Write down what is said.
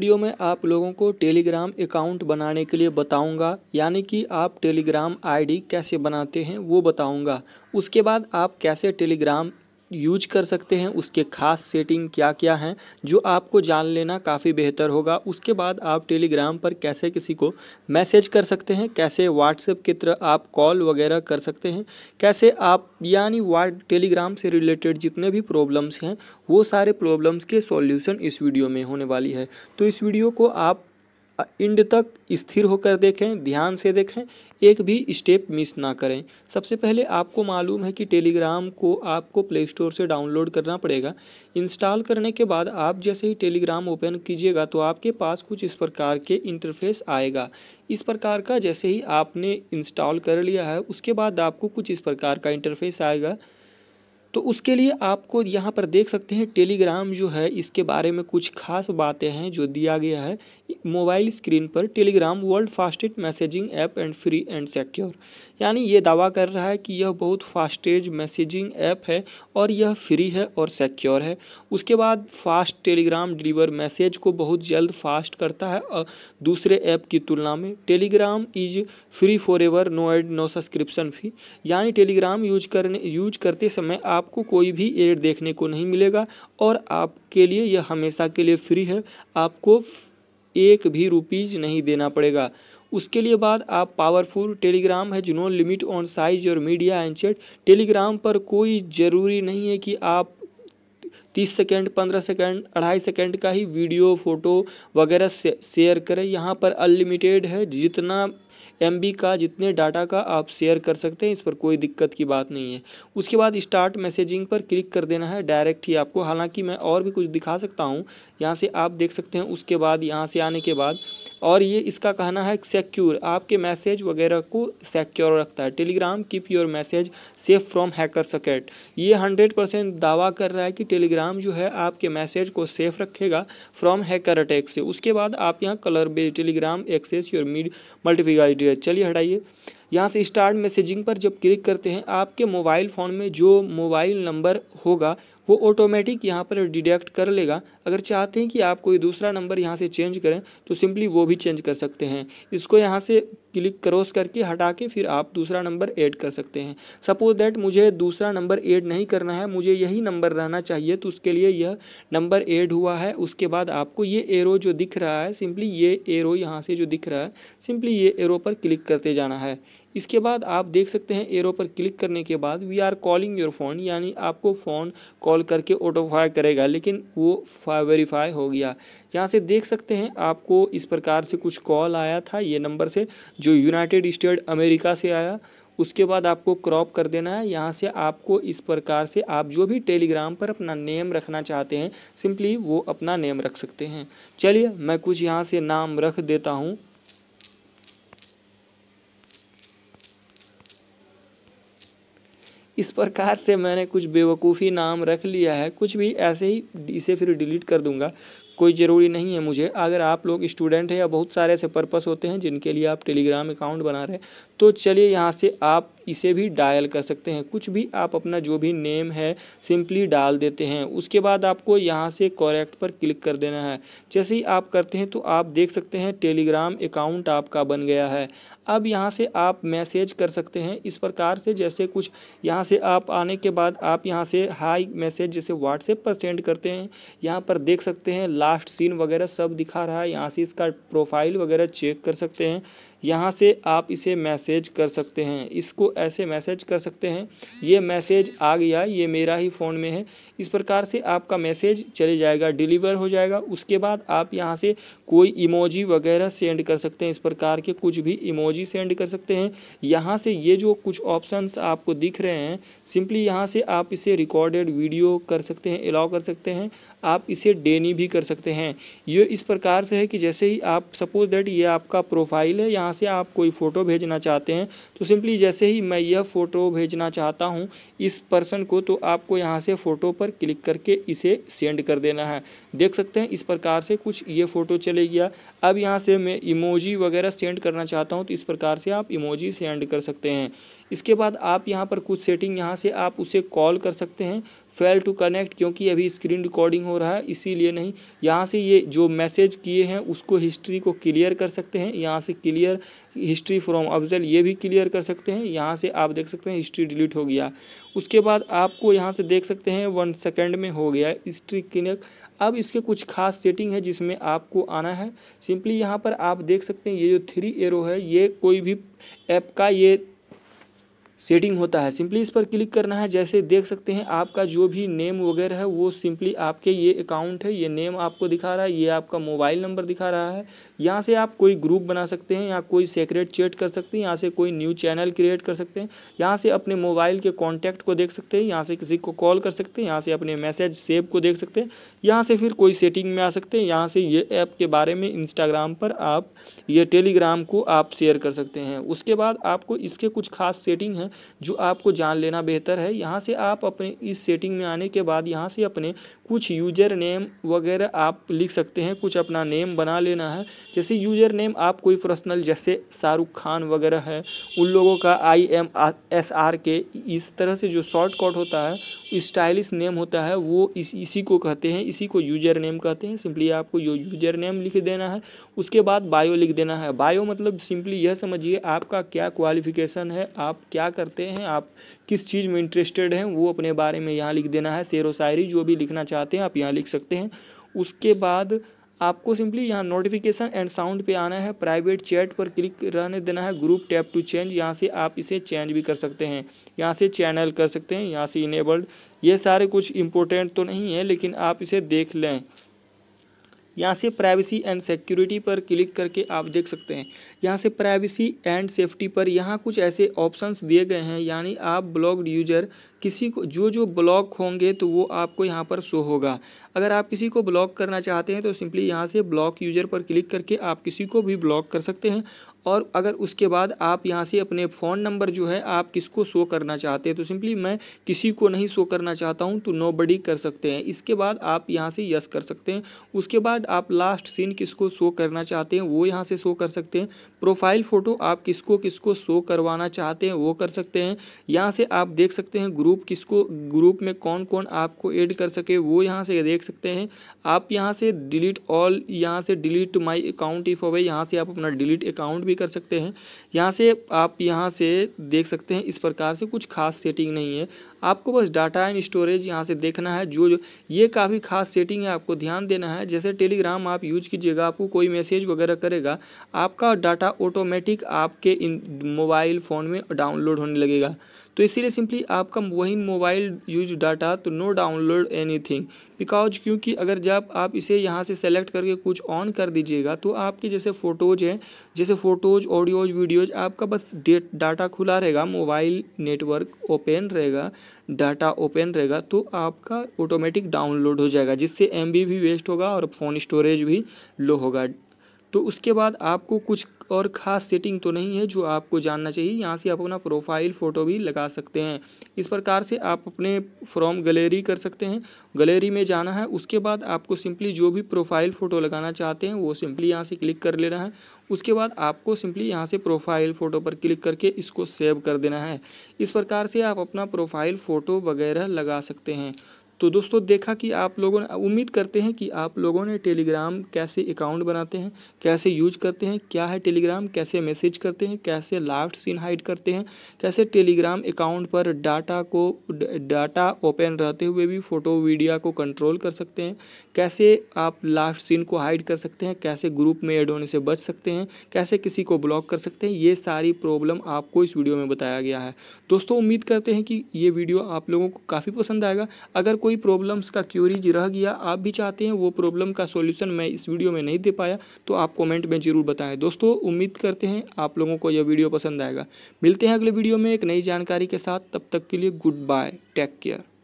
video में आप लोगों को टेलीग्राम अकाउंट बनाने के लिए बताऊंगा यानी कि आप टेलीग्राम आईडी कैसे बनाते हैं वो बताऊंगा उसके बाद आप कैसे टेलीग्राम यूज कर सकते हैं उसके खास सेटिंग क्या क्या हैं जो आपको जान लेना काफ़ी बेहतर होगा उसके बाद आप टेलीग्राम पर कैसे किसी को मैसेज कर सकते हैं कैसे व्हाट्सएप के तरह आप कॉल वगैरह कर सकते हैं कैसे आप यानी वाट टेलीग्राम से रिलेटेड जितने भी प्रॉब्लम्स हैं वो सारे प्रॉब्लम्स के सॉल्यूशन इस वीडियो में होने वाली है तो इस वीडियो को आप इंड तक स्थिर होकर देखें ध्यान से देखें एक भी स्टेप मिस ना करें सबसे पहले आपको मालूम है कि टेलीग्राम को आपको प्ले स्टोर से डाउनलोड करना पड़ेगा इंस्टॉल करने के बाद आप जैसे ही टेलीग्राम ओपन कीजिएगा तो आपके पास कुछ इस प्रकार के इंटरफेस आएगा इस प्रकार का जैसे ही आपने इंस्टॉल कर लिया है उसके बाद आपको कुछ इस प्रकार का इंटरफेस आएगा तो उसके लिए आपको यहाँ पर देख सकते हैं टेलीग्राम जो है इसके बारे में कुछ खास बातें हैं जो दिया गया है मोबाइल स्क्रीन पर Telegram world fastest messaging app and free and secure यानी ये दावा कर रहा है कि यह बहुत फास्टेज मैसेजिंग ऐप है और यह फ्री है और सिक्योर है उसके बाद फास्ट टेलीग्राम डिलीवर मैसेज को बहुत जल्द फास्ट करता है दूसरे ऐप की तुलना में Telegram is free forever no ad no subscription fee यानी टेलीग्राम यूज करने यूज करते समय आपको कोई भी एड देखने को नहीं मिलेगा और आपके लिए यह हमेशा के लिए फ्री है आपको एक भी रुपीज़ नहीं देना पड़ेगा उसके लिए बाद आप पावरफुल टेलीग्राम है जो नो लिमिट ऑन साइज और मीडिया एंड चैट टेलीग्राम पर कोई ज़रूरी नहीं है कि आप तीस सेकेंड पंद्रह सेकेंड अढ़ाई सेकेंड का ही वीडियो फ़ोटो वगैरह से, शेयर करें यहाँ पर अनलिमिटेड है जितना एम का जितने डाटा का आप शेयर कर सकते हैं इस पर कोई दिक्कत की बात नहीं है उसके बाद स्टार्ट मैसेजिंग पर क्लिक कर देना है डायरेक्ट ही आपको हालांकि मैं और भी कुछ दिखा सकता हूँ यहाँ से आप देख सकते हैं उसके बाद यहाँ से आने के बाद और ये इसका कहना है सिक्योर आपके मैसेज वगैरह को सिक्योर रखता है Telegram keep your message safe from hacker सकेट ये हंड्रेड परसेंट दावा कर रहा है कि टेलीग्राम जो है आपके मैसेज को सेफ रखेगा फ्रॉम हैकर अटैक से उसके बाद आप यहाँ कलर बे टेलीग्राम एक्सेस योर मीड मल्टीफिक है चलिए हटाइए यहाँ से स्टार्ट मैसेजिंग पर जब क्लिक करते हैं आपके मोबाइल फ़ोन में जो मोबाइल नंबर होगा वो ऑटोमेटिक यहाँ पर डिडक्ट कर लेगा अगर चाहते हैं कि आप कोई दूसरा नंबर यहाँ से चेंज करें तो सिंपली वो भी चेंज कर सकते हैं इसको यहाँ से क्लिक क्रॉस करके हटा के फिर आप दूसरा नंबर ऐड कर सकते हैं सपोज दैट मुझे दूसरा नंबर ऐड नहीं करना है मुझे यही नंबर रहना चाहिए तो उसके लिए यह नंबर ऐड हुआ है उसके बाद आपको ये एरो जो दिख रहा है सिंपली ये एरो यहाँ से जो दिख रहा है सिंपली ये एरो पर क्लिक करते जाना है इसके बाद आप देख सकते हैं एरो पर क्लिक करने के बाद we are calling your phone यानी आपको फ़ोन कॉल करके ऑटोफाई करेगा लेकिन वो वेरीफाई हो गया यहाँ से देख सकते हैं आपको इस प्रकार से कुछ कॉल आया था ये नंबर से जो यूनाइटेड स्टेट अमेरिका से आया उसके बाद आपको क्रॉप कर देना है यहाँ से आपको इस प्रकार से आप जो भी टेलीग्राम पर अपना नेम रखना चाहते हैं सिंपली वो अपना नेम रख सकते हैं चलिए मैं कुछ यहाँ से नाम रख देता हूँ इस प्रकार से मैंने कुछ बेवकूफ़ी नाम रख लिया है कुछ भी ऐसे ही इसे फिर डिलीट कर दूंगा कोई ज़रूरी नहीं है मुझे अगर आप लोग स्टूडेंट हैं या बहुत सारे ऐसे पर्पस होते हैं जिनके लिए आप टेलीग्राम अकाउंट बना रहे हैं तो चलिए यहाँ से आप इसे भी डायल कर सकते हैं कुछ भी आप अपना जो भी नेम है सिंपली डाल देते हैं उसके बाद आपको यहाँ से कॉरेक्ट पर क्लिक कर देना है जैसे ही आप करते हैं तो आप देख सकते हैं टेलीग्राम अकाउंट आपका बन गया है अब यहाँ से आप मैसेज कर सकते हैं इस प्रकार से जैसे कुछ यहाँ से आप आने के बाद आप यहाँ से हाई मैसेज जैसे व्हाट्सएप पर सेंड करते हैं यहाँ पर देख सकते हैं लाइव लास्ट सीन वगैरह सब दिखा रहा है यहाँ से इसका प्रोफाइल वगैरह चेक कर सकते हैं यहाँ से आप इसे मैसेज कर सकते हैं इसको ऐसे मैसेज कर सकते हैं ये मैसेज आ गया ये मेरा ही फ़ोन में है इस प्रकार से आपका मैसेज चले जाएगा डिलीवर हो जाएगा उसके बाद आप यहाँ से कोई इमोजी वगैरह सेंड कर सकते हैं इस प्रकार के कुछ भी इमोजी सेंड कर सकते हैं यहाँ से ये जो कुछ ऑप्शंस आपको दिख रहे हैं सिंपली यहाँ से आप इसे रिकॉर्डेड वीडियो कर सकते हैं अलाउ कर सकते हैं आप इसे डेनी भी कर सकते हैं ये इस प्रकार से है कि जैसे ही आप सपोज दैट ये आपका प्रोफाइल है यहाँ से आप कोई फ़ोटो भेजना चाहते हैं तो सिंपली जैसे ही मैं यह फ़ोटो भेजना चाहता हूँ इस पर्सन को तो आपको यहाँ से फ़ोटो पर पर क्लिक करके इसे सेंड कर देना है देख सकते हैं इस प्रकार से कुछ ये फ़ोटो चले गया अब यहाँ से मैं इमोजी वगैरह सेंड करना चाहता हूँ तो इस प्रकार से आप इमोजी सेंड कर सकते हैं इसके बाद आप यहाँ पर कुछ सेटिंग यहाँ से आप उसे कॉल कर सकते हैं फेल टू कनेक्ट क्योंकि अभी स्क्रीन रिकॉर्डिंग हो रहा है इसीलिए नहीं यहाँ से ये जो मैसेज किए हैं उसको हिस्ट्री को क्लियर कर सकते हैं यहाँ से क्लियर हिस्ट्री फ्रॉम अफजल ये भी क्लियर कर सकते हैं यहाँ से आप देख सकते हैं हिस्ट्री डिलीट हो गया उसके बाद आपको यहाँ से देख सकते हैं वन सेकेंड में हो गया हिस्ट्री क्लियर अब इसके कुछ खास सेटिंग है जिसमें आपको आना है सिंपली यहाँ पर आप देख सकते हैं ये जो थ्री एरो है ये कोई भी ऐप का ये सेटिंग होता है सिंपली इस पर क्लिक करना है जैसे देख सकते हैं आपका जो भी नेम वगैरह है वो सिंपली आपके ये अकाउंट है ये नेम आपको दिखा रहा है ये आपका मोबाइल नंबर दिखा रहा है यहाँ से आप कोई ग्रुप बना सकते हैं या कोई सेक्रेट चैट कर सकते हैं यहाँ से कोई न्यू चैनल क्रिएट कर सकते हैं यहाँ से अपने मोबाइल के कॉन्टैक्ट को देख सकते हैं यहाँ से किसी को कॉल कर सकते हैं यहाँ से अपने मैसेज सेव को देख सकते हैं यहाँ से फिर कोई सेटिंग में आ सकते हैं यहाँ से ये ऐप के बारे में इंस्टाग्राम पर आप ये टेलीग्राम को आप शेयर कर सकते हैं उसके बाद आपको इसके कुछ खास सेटिंग हैं जो आपको जान लेना बेहतर है यहाँ से आप अपने इस सेटिंग में आने के बाद यहाँ से अपने कुछ यूजर नेम वगैरह आप लिख सकते हैं कुछ अपना नेम बना लेना है जैसे यूज़र नेम आप कोई पर्सनल जैसे शाहरुख खान वगैरह है उन लोगों का आई एम एस आर के इस तरह से जो शॉर्ट होता है स्टाइलिश नेम होता है वो इस इसी को कहते हैं इसी को यूजर नेम कहते हैं सिंपली आपको यो यूजर नेम लिख देना है उसके बाद बायो लिख देना है बायो मतलब सिंपली यह समझिए आपका क्या क्वालिफिकेशन है आप क्या करते हैं आप किस चीज़ में इंटरेस्टेड हैं वो अपने बारे में यहाँ लिख देना है शेर व शायरी जो भी लिखना चाहते हैं आप यहाँ लिख सकते हैं उसके बाद आपको सिंपली यहाँ नोटिफिकेशन एंड साउंड पे आना है प्राइवेट चैट पर क्लिक रहने देना है ग्रुप टैप टू चेंज यहाँ से आप इसे चेंज भी कर सकते हैं यहाँ से चैनल कर सकते हैं यहाँ से इनेबल्ड ये सारे कुछ इंपॉर्टेंट तो नहीं है लेकिन आप इसे देख लें यहाँ से प्राइवेसी एंड सिक्योरिटी पर क्लिक करके आप देख सकते हैं यहाँ से प्राइवेसी एंड सेफ्टी पर यहाँ कुछ ऐसे ऑप्शंस दिए गए हैं यानी आप ब्लॉग्ड यूजर किसी को जो जो ब्लॉक होंगे तो वो आपको यहाँ पर शो होगा अगर आप किसी को ब्लॉक करना चाहते हैं तो सिंपली यहाँ से ब्लॉक यूजर पर क्लिक करके आप किसी को भी ब्लॉक कर सकते हैं और अगर उसके बाद आप यहाँ से अपने फ़ोन नंबर जो है आप किसको शो करना चाहते हैं तो सिंपली मैं किसी को नहीं शो करना चाहता हूँ तो नो बड़ी कर सकते हैं इसके बाद आप यहाँ से यस कर सकते हैं उसके बाद आप लास्ट सीन किसको शो करना चाहते हैं वो यहाँ से शो कर सकते हैं प्रोफाइल फ़ोटो आप किसको किसको शो करवाना चाहते हैं वो कर सकते हैं यहाँ से आप देख सकते हैं ग्रुप किसको ग्रुप में कौन कौन आपको एड कर सके वो यहाँ से देख सकते हैं आप यहाँ से डिलीट ऑल यहाँ से delete my account if away यहाँ से आप अपना डिलीट अकाउंट भी कर सकते हैं यहाँ से आप यहाँ से देख सकते हैं इस प्रकार से कुछ खास सेटिंग नहीं है आपको बस डाटा एंड स्टोरेज यहाँ से देखना है जो जो ये काफ़ी खास सेटिंग है आपको ध्यान देना है जैसे टेलीग्राम आप यूज कीजिएगा आपको कोई मैसेज वगैरह करेगा आपका डाटा ऑटोमेटिक आपके इन मोबाइल फ़ोन में डाउनलोड होने लगेगा तो इसीलिए सिंपली आपका वही मोबाइल यूज डाटा तो नो डाउनलोड एनीथिंग बिकॉज क्योंकि अगर जब आप इसे यहाँ से सेलेक्ट करके कुछ ऑन कर दीजिएगा तो आपके जैसे फ़ोटोज़ हैं जैसे फ़ोटोज़ ऑडियोज वीडियोज आपका बस डेट डाटा खुला रहेगा मोबाइल नेटवर्क ओपन रहेगा डाटा ओपन रहेगा तो आपका ऑटोमेटिक डाउनलोड हो जाएगा जिससे एम भी वेस्ट होगा और फ़ोन स्टोरेज भी लो होगा तो उसके बाद आपको कुछ और ख़ास सेटिंग तो नहीं है जो आपको जानना चाहिए यहाँ से आप अपना प्रोफाइल फ़ोटो भी लगा सकते हैं इस प्रकार से आप अपने फ्रॉम गलेरी कर सकते हैं गलेरी में जाना है उसके बाद आपको सिंपली जो भी प्रोफाइल फ़ोटो लगाना चाहते हैं वो सिंपली यहाँ से क्लिक कर लेना है उसके बाद आपको सिंपली यहाँ से प्रोफाइल फ़ोटो पर क्लिक करके इसको सेव कर देना है इस प्रकार से आप अपना प्रोफाइल फ़ोटो वगैरह लगा सकते हैं तो दोस्तों देखा कि आप लोगों ने उम्मीद करते हैं कि आप लोगों ने टेलीग्राम कैसे अकाउंट बनाते हैं कैसे यूज करते हैं क्या है टेलीग्राम कैसे मैसेज करते हैं कैसे लास्ट सीन हाइड करते हैं कैसे टेलीग्राम अकाउंट पर डाटा को डाटा ओपन रहते हुए भी फ़ोटो वीडियो को कंट्रोल कर सकते हैं कैसे आप लास्ट सीन को हाइड कर सकते हैं कैसे ग्रुप में एड होने से बच सकते हैं कैसे किसी को ब्लॉक कर सकते हैं ये सारी प्रॉब्लम आपको इस वीडियो में बताया गया है दोस्तों उम्मीद करते हैं कि ये वीडियो आप लोगों को काफ़ी पसंद आएगा अगर कोई कोई प्रॉब्लम्स का क्यूरीज रह गया आप भी चाहते हैं वो प्रॉब्लम का सोल्यूशन मैं इस वीडियो में नहीं दे पाया तो आप कॉमेंट में ज़रूर बताएं दोस्तों उम्मीद करते हैं आप लोगों को यह वीडियो पसंद आएगा मिलते हैं अगले वीडियो में एक नई जानकारी के साथ तब तक के लिए गुड बाय टेक केयर